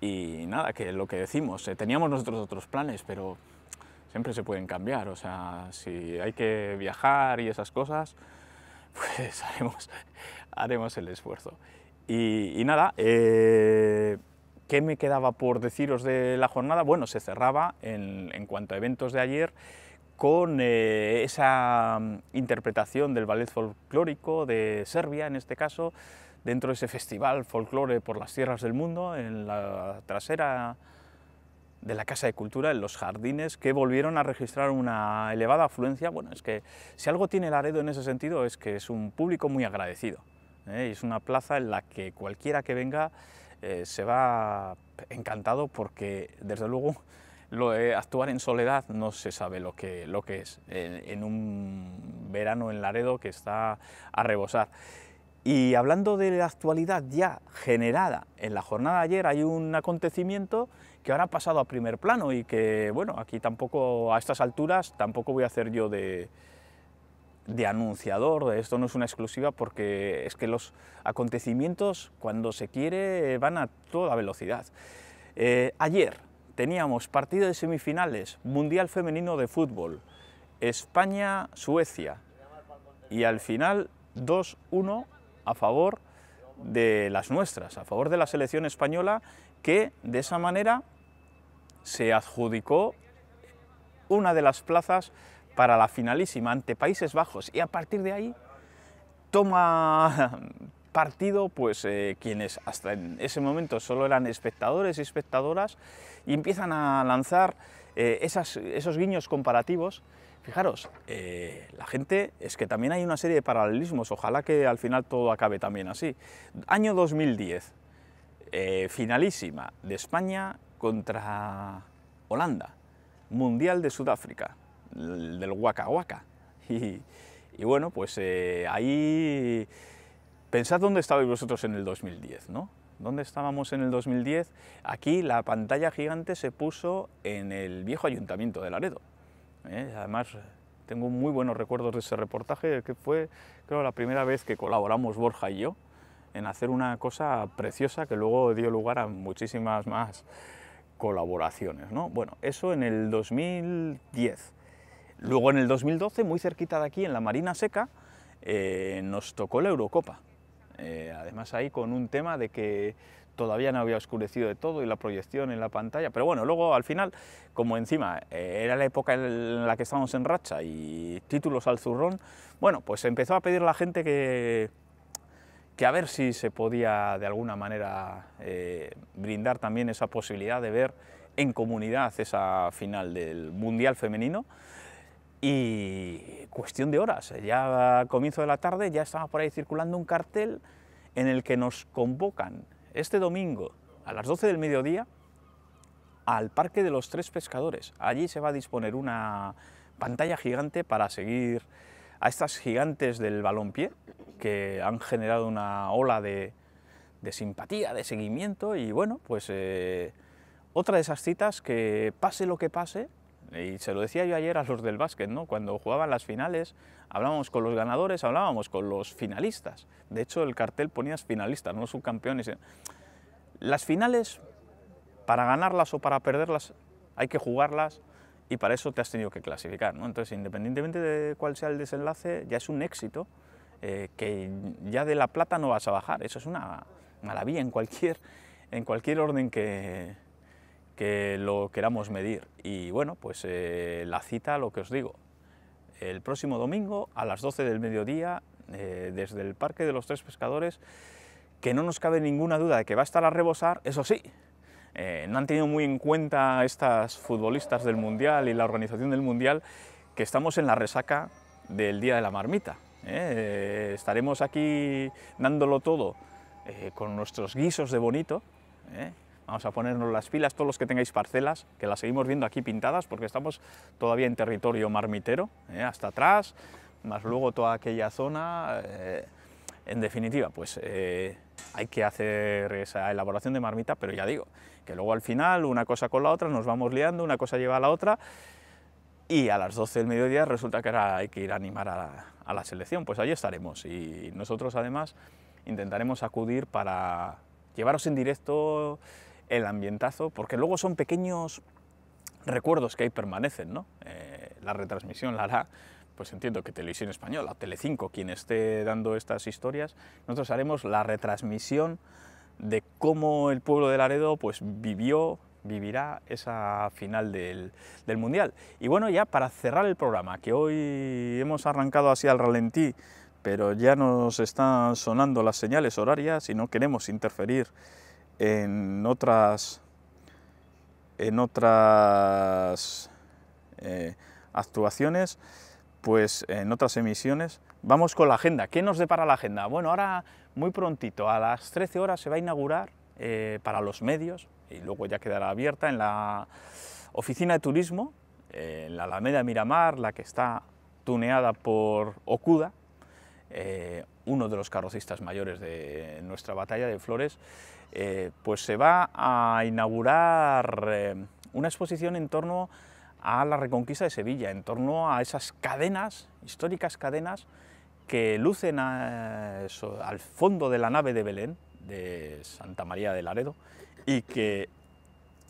Y nada, que lo que decimos, eh, teníamos nosotros otros planes, pero siempre se pueden cambiar, o sea, si hay que viajar y esas cosas, (laughs) pues haremos, haremos el esfuerzo. Y, nada, eh, ¿qué me quedaba por deciros de la jornada? Bueno, se cerraba en, cuanto a eventos de ayer con eh, esa mm, interpretación del ballet folclórico de Serbia, en este caso, dentro de ese festival folclore por las tierras del mundo, en la trasera de la Casa de Cultura, en los jardines, que volvieron a registrar una elevada afluencia. Bueno, es que si algo tiene Laredo en ese sentido es que es un público muy agradecido. ¿eh? Es una plaza en la que cualquiera que venga eh, se va encantado porque, desde luego, lo actuar en soledad no se sabe lo que, lo que es eh, en un verano en Laredo que está a rebosar. Y hablando de la actualidad ya generada en la jornada de ayer, hay un acontecimiento que ahora ha pasado a primer plano y que, bueno, aquí tampoco, a estas alturas, tampoco voy a hacer yo de, de anunciador, esto no es una exclusiva porque es que los acontecimientos cuando se quiere van a toda velocidad. Eh, ayer teníamos partido de semifinales, Mundial Femenino de Fútbol, España-Suecia y al final 2-1 a favor de las nuestras, a favor de la selección española, que de esa manera se adjudicó una de las plazas para la finalísima ante Países Bajos y a partir de ahí toma (laughs) partido pues eh, quienes hasta en ese momento solo eran espectadores y espectadoras y empiezan a lanzar eh, esos guiños comparativos Fijaros, eh, la gente, es que también hay una serie de paralelismos, ojalá que al final todo acabe también así. Año 2010, eh, finalísima de España contra Holanda, Mundial de Sudáfrica, del Waka Waka. (laughs) Y, bueno, pues eh, ahí pensad dónde estabais vosotros en el 2010, ¿no? ¿Dónde estábamos en el 2010? Aquí la pantalla gigante se puso en el viejo ayuntamiento de Laredo, ¿eh? Además, tengo muy buenos recuerdos de ese reportaje, que fue, creo, la primera vez que colaboramos Borja y yo en hacer una cosa preciosa que luego dio lugar a muchísimas más colaboraciones. Bueno, eso en el 2010. Luego en el 2012, muy cerquita de aquí, en la Marina Seca, eh, nos tocó la Eurocopa. Eh, además ahí con un tema de que todavía no había oscurecido de todo y la proyección en la pantalla, pero bueno, luego al final, como encima eh, era la época en la que estábamos en racha y títulos al zurrón, bueno, pues empezó a pedir la gente que, que a ver si se podía de alguna manera eh, brindar también esa posibilidad de ver en comunidad esa final del Mundial Femenino y cuestión de horas, ya a comienzo de la tarde ya estaba por ahí circulando un cartel en el que nos convocan este domingo a las 12 del mediodía al Parque de los Tres Pescadores. Allí se va a disponer una pantalla gigante para seguir a estas gigantes del balompié que han generado una ola de, simpatía, de seguimiento y bueno, pues eh, otra de esas citas que pase lo que pase, y se lo decía yo ayer a los del básquet, ¿no? Cuando jugaban las finales, hablábamos con los ganadores, hablábamos con los finalistas. De hecho, el cartel ponías finalistas, no subcampeones. Las finales, para ganarlas o para perderlas, hay que jugarlas y para eso te has tenido que clasificar, ¿no? Entonces, independientemente de cuál sea el desenlace, ya es un éxito eh, que ya de la plata no vas a bajar. Eso es una maravilla en cualquier, en cualquier orden que, que lo queramos medir. Y bueno, pues eh, la cita, lo que os digo, el próximo domingo a las 12 del mediodía, eh, desde el Parque de los Tres Pescadores, que no nos cabe ninguna duda de que va a estar a rebosar, eso sí, eh, no han tenido muy en cuenta estas futbolistas del Mundial y la organización del Mundial, que estamos en la resaca del Día de la Marmita. estaremos aquí dándolo todo con nuestros guisos de bonito, vamos a ponernos las pilas, todos los que tengáis parcelas, que las seguimos viendo aquí pintadas, porque estamos todavía en territorio marmitero, eh, hasta atrás, más luego toda aquella zona. Eh, en definitiva, pues eh, hay que hacer esa elaboración de marmita, pero ya digo, que luego al final una cosa con la otra nos vamos liando, una cosa lleva a la otra, y a las 12 del mediodía resulta que ahora hay que ir a animar a la, a la selección, pues ahí estaremos, y nosotros además intentaremos acudir para llevaros en directo el ambientazo, porque luego son pequeños recuerdos que ahí permanecen, ¿no? Eh, la retransmisión la hará, pues entiendo que Televisión Española Telecinco quien esté dando estas historias, nosotros haremos la retransmisión de cómo el pueblo de Laredo pues vivió, vivirá esa final del, del Mundial. Y bueno, ya para cerrar el programa, que hoy hemos arrancado así al ralentí, pero ya nos están sonando las señales horarias y no queremos interferir en otras, en otras eh, actuaciones, pues en otras emisiones. Vamos con la agenda. ¿Qué nos depara la agenda? Bueno, ahora muy prontito, a las 13 horas se va a inaugurar eh, para los medios y luego ya quedará abierta en la oficina de turismo, eh, en la Alameda Miramar, la que está tuneada por Okuda, uno de los carrocistas mayores de nuestra batalla de Flores, eh, pues se va a inaugurar eh, una exposición en torno a la reconquista de Sevilla, en torno a esas cadenas, históricas cadenas, que lucen al fondo de la nave de Belén, de Santa María de Laredo, y que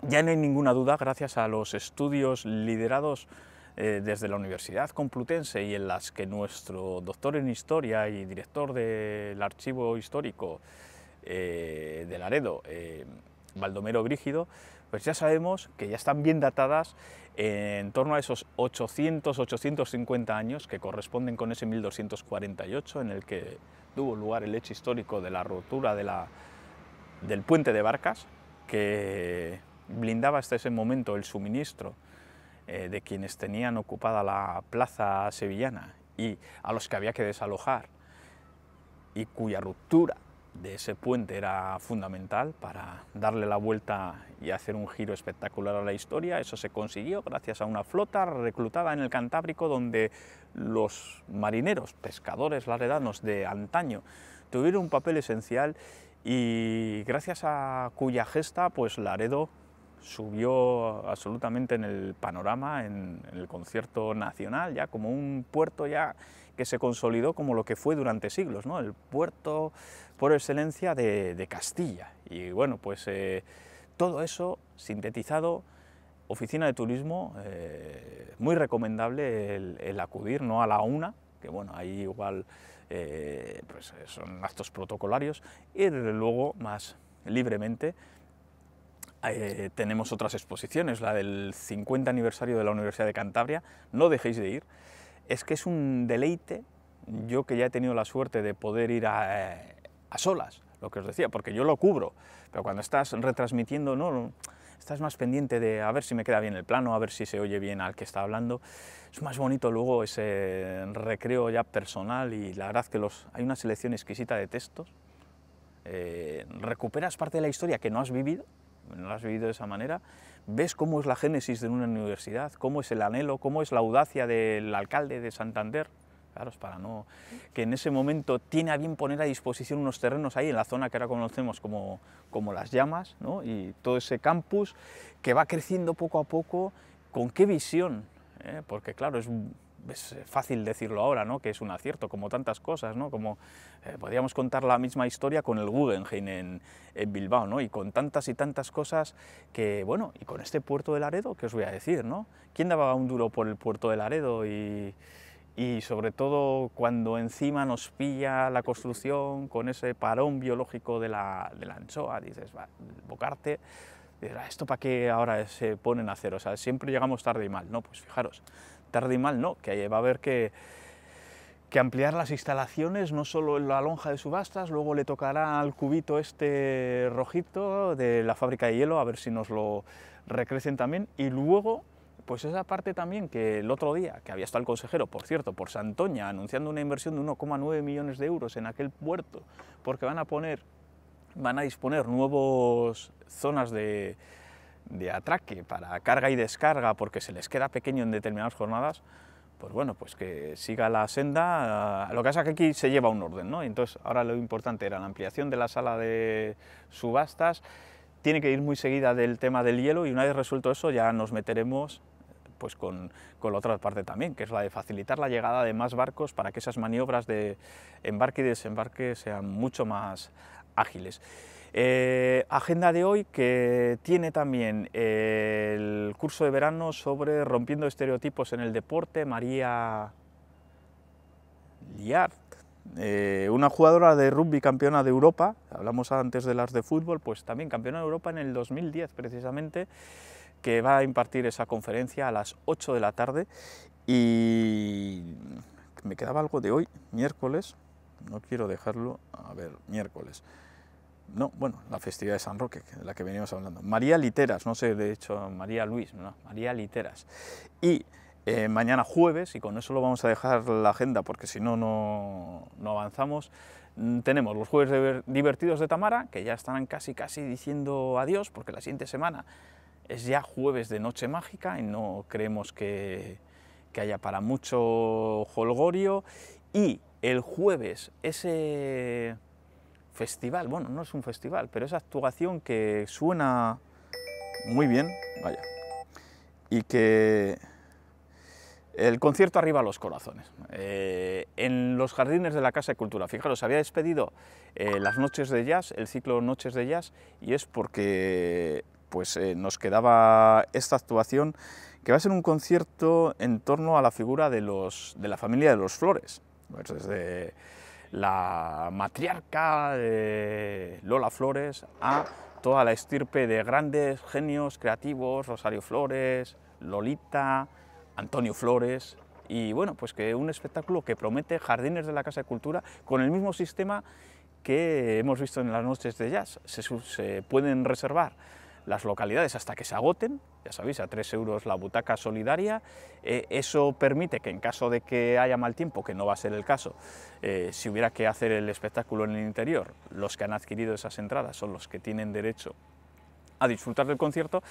ya no hay ninguna duda, gracias a los estudios liderados eh, desde la Universidad Complutense y en las que nuestro doctor en Historia y director del Archivo Histórico, eh, de Laredo, eh, Baldomero Brígido, pues ya sabemos que ya están bien datadas en torno a esos 800-850 años que corresponden con ese 1248 en el que tuvo lugar el hecho histórico de la ruptura de del puente de barcas que blindaba hasta ese momento el suministro eh, de quienes tenían ocupada la plaza sevillana y a los que había que desalojar y cuya ruptura de ese puente era fundamental para darle la vuelta y hacer un giro espectacular a la historia. Eso se consiguió gracias a una flota reclutada en el Cantábrico donde los marineros, pescadores laredanos de antaño, tuvieron un papel esencial y gracias a cuya gesta pues Laredo subió absolutamente en el panorama, en, el concierto nacional, ya como un puerto ya que se consolidó como lo que fue durante siglos, ¿no? el puerto por excelencia de, Castilla. Y bueno, pues eh, todo eso sintetizado, oficina de turismo, eh, muy recomendable el, acudir, no a la una, que bueno, ahí igual eh, pues son actos protocolarios, y luego más libremente tenemos otras exposiciones, la del 50 aniversario de la Universidad de Cantabria, no dejéis de ir, es que es un deleite, yo que ya he tenido la suerte de poder ir a, a solas, lo que os decía, porque yo lo cubro, pero cuando estás retransmitiendo, no, estás más pendiente de a ver si me queda bien el plano, a ver si se oye bien al que está hablando. Es más bonito luego ese recreo ya personal y la verdad que los, hay una selección exquisita de textos. Eh, recuperas parte de la historia que no has vivido, no has vivido de esa manera, ves cómo es la génesis de una universidad, cómo es el anhelo, cómo es la audacia del alcalde de Santander, para no. que en ese momento tiene a bien poner a disposición unos terrenos ahí en la zona que ahora conocemos como, como las llamas, ¿no? y todo ese campus que va creciendo poco a poco, con qué visión, ¿Eh? porque claro, es, es, fácil decirlo ahora, ¿no? que es un acierto, como tantas cosas, ¿no? como eh, podríamos contar la misma historia con el Guggenheim en, en, Bilbao, ¿no? y con tantas y tantas cosas que, bueno, y con este puerto de Laredo, ¿qué os voy a decir? ¿no? ¿Quién daba un duro por el puerto de Laredo y y sobre todo cuando encima nos pilla la construcción con ese parón biológico de la, de la anchoa, dices, va, bocarte, ah, ¿esto para qué ahora se ponen a hacer? O sea, siempre llegamos tarde y mal, ¿no? Pues fijaros, tarde y mal no, que va a haber que, que ampliar las instalaciones, no solo en la lonja de subastas, luego le tocará al cubito este rojito de la fábrica de hielo, a ver si nos lo recrecen también, y luego pues esa parte también que el otro día, que había estado el consejero, por cierto, por Santoña, anunciando una inversión de 1,9 millones de euros en aquel puerto, porque van a poner, van a disponer nuevas zonas de, de atraque para carga y descarga, porque se les queda pequeño en determinadas jornadas, pues bueno, pues que siga la senda. Lo que pasa es que aquí se lleva un orden, ¿no? Entonces, ahora lo importante era la ampliación de la sala de subastas, tiene que ir muy seguida del tema del hielo y una vez resuelto eso ya nos meteremos pues con, la otra parte también, que es la de facilitar la llegada de más barcos para que esas maniobras de embarque y desembarque sean mucho más ágiles. Eh, agenda de hoy que tiene también eh, el curso de verano sobre rompiendo estereotipos en el deporte, María Liart, eh, una jugadora de rugby campeona de Europa, hablamos antes de las de fútbol, pues también campeona de Europa en el 2010 precisamente, que va a impartir esa conferencia a las 8 de la tarde y me quedaba algo de hoy, miércoles, no quiero dejarlo, a ver, miércoles. No, bueno, la festividad de San Roque, de la que veníamos hablando. María Literas, no sé, de hecho, María Luis, no, María Literas. Y eh, mañana jueves, y con eso lo vamos a dejar la agenda, porque si no, no, no avanzamos, mm, tenemos los jueves divertidos de Tamara, que ya estarán casi, casi diciendo adiós, porque la siguiente semana es ya jueves de Noche Mágica y no creemos que, haya para mucho holgorio. Y el jueves, ese festival, bueno, no es un festival, pero esa actuación que suena muy bien, vaya, y que el concierto arriba a los corazones, eh, en los jardines de la Casa de Cultura. Fijaros, había despedido eh, las noches de jazz, el ciclo Noches de Jazz, y es porque pues eh, nos quedaba esta actuación que va a ser un concierto en torno a la figura de, los, de la familia de los Flores, pues desde la matriarca de Lola Flores a toda la estirpe de grandes genios creativos, Rosario Flores, Lolita, Antonio Flores, y bueno, pues que un espectáculo que promete Jardines de la Casa de Cultura con el mismo sistema que hemos visto en las noches de jazz. se pueden reservar las localidades hasta que se agoten, ya sabéis, a 3 euros la butaca solidaria. Eh, eso permite que en caso de que haya mal tiempo, que no va a ser el caso, eh, si hubiera que hacer el espectáculo en el interior, los que han adquirido esas entradas son los que tienen derecho a disfrutar del concierto.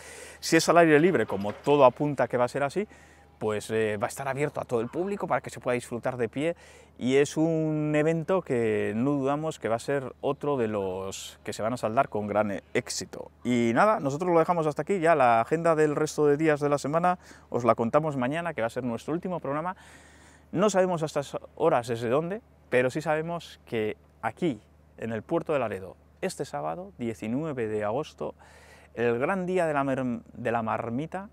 Si es al aire libre, como todo apunta que va a ser así, pues eh, va a estar abierto a todo el público para que se pueda disfrutar de pie y es un evento que no dudamos que va a ser otro de los que se van a saldar con gran éxito. Y nada, nosotros lo dejamos hasta aquí, ya la agenda del resto de días de la semana os la contamos mañana, que va a ser nuestro último programa. No sabemos a estas horas desde dónde, pero sí sabemos que aquí, en el puerto de Laredo, este sábado, 19 de agosto, el gran día de la marmita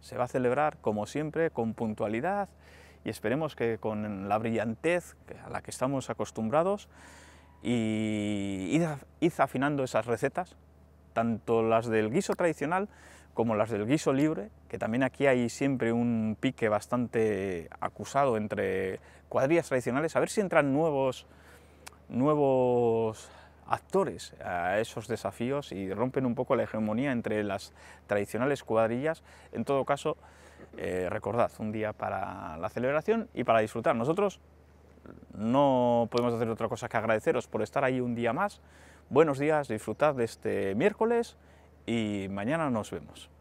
se va a celebrar, como siempre, con puntualidad y esperemos que con la brillantez a la que estamos acostumbrados y ir, afinando esas recetas, tanto las del guiso tradicional como las del guiso libre, que también aquí hay siempre un pique bastante acusado entre cuadrillas tradicionales, a ver si entran nuevos, nuevos actores a esos desafíos y rompen un poco la hegemonía entre las tradicionales cuadrillas. En todo caso, eh, recordad, un día para la celebración y para disfrutar. Nosotros no podemos hacer otra cosa que agradeceros por estar ahí un día más. Buenos días, disfrutad de este miércoles y mañana nos vemos.